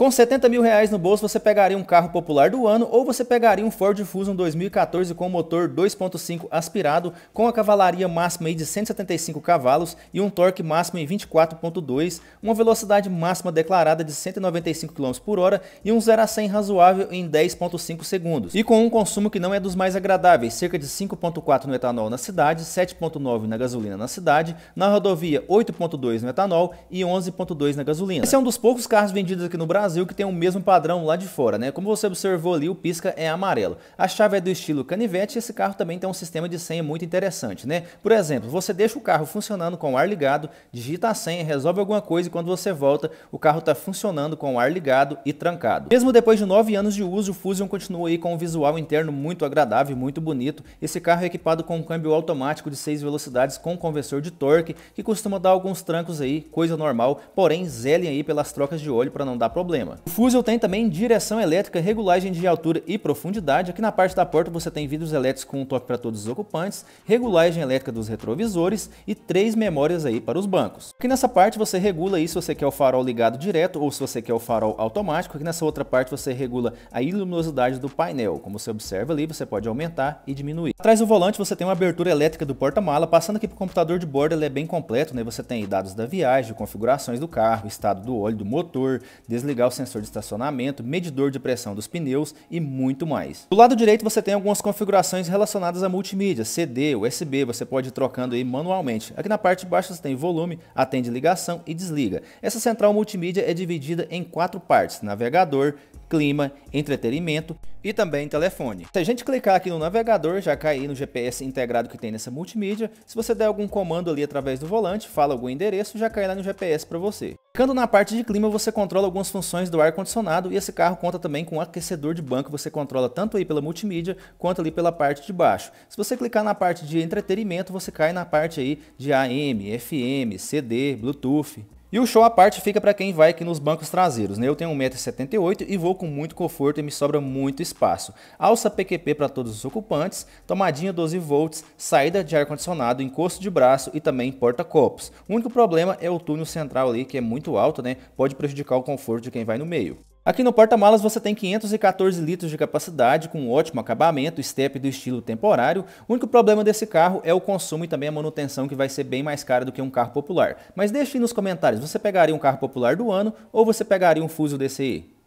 Com 70 mil reais no bolso, você pegaria um carro popular do ano ou você pegaria um Ford Fusion 2014 com motor 2.5 aspirado, com a cavalaria máxima de 175 cavalos e um torque máximo em 24.2, uma velocidade máxima declarada de 195 km por hora e um 0 a 100 razoável em 10.5 segundos. E com um consumo que não é dos mais agradáveis, cerca de 5.4 no etanol na cidade, 7.9 na gasolina na cidade, na rodovia 8.2 no etanol e 11.2 na gasolina. Esse é um dos poucos carros vendidos aqui no Brasil Brasil que tem o mesmo padrão lá de fora, né? Como você observou ali, o pisca é amarelo. A chave é do estilo canivete e esse carro também tem um sistema de senha muito interessante, né? Por exemplo, você deixa o carro funcionando com o ar ligado, digita a senha, resolve alguma coisa e quando você volta, o carro está funcionando com o ar ligado e trancado. Mesmo depois de 9 anos de uso, o Fusion continua aí com um visual interno muito agradável e muito bonito. Esse carro é equipado com um câmbio automático de 6 velocidades com conversor de torque, que costuma dar alguns trancos aí, coisa normal, porém zelem aí pelas trocas de óleo para não dar problema problema. O Fusil tem também direção elétrica, regulagem de altura e profundidade. Aqui na parte da porta você tem vidros elétricos com um toque para todos os ocupantes, regulagem elétrica dos retrovisores e três memórias aí para os bancos. Aqui nessa parte você regula aí se você quer o farol ligado direto ou se você quer o farol automático. Aqui nessa outra parte você regula a iluminosidade do painel. Como você observa ali, você pode aumentar e diminuir. Atrás do volante você tem uma abertura elétrica do porta-mala. Passando aqui para o computador de bordo, ele é bem completo, né? Você tem dados da viagem, configurações do carro, estado do óleo, do motor, desligar o sensor de estacionamento, medidor de pressão dos pneus e muito mais. Do lado direito você tem algumas configurações relacionadas a multimídia, CD, USB, você pode ir trocando aí manualmente. Aqui na parte de baixo você tem volume, atende ligação e desliga. Essa central multimídia é dividida em quatro partes, navegador, clima, entretenimento e também telefone. Se a gente clicar aqui no navegador, já cair no GPS integrado que tem nessa multimídia, se você der algum comando ali através do volante, fala algum endereço, já cairá no GPS para você. Ficando na parte de clima, você controla algumas funções do ar-condicionado e esse carro conta também com um aquecedor de banco, você controla tanto aí pela multimídia quanto ali pela parte de baixo. Se você clicar na parte de entretenimento, você cai na parte aí de AM, FM, CD, Bluetooth. E o show à parte fica para quem vai aqui nos bancos traseiros. Né? Eu tenho 1,78m e vou com muito conforto e me sobra muito espaço. Alça PQP para todos os ocupantes, tomadinha 12V, saída de ar-condicionado, encosto de braço e também porta-copos. O único problema é o túnel central ali, que é muito alto, né? pode prejudicar o conforto de quem vai no meio. Aqui no porta-malas você tem 514 litros de capacidade, com um ótimo acabamento, step do estilo temporário. O único problema desse carro é o consumo e também a manutenção, que vai ser bem mais cara do que um carro popular. Mas deixe nos comentários, você pegaria um carro popular do ano ou você pegaria um Fuso desse aí?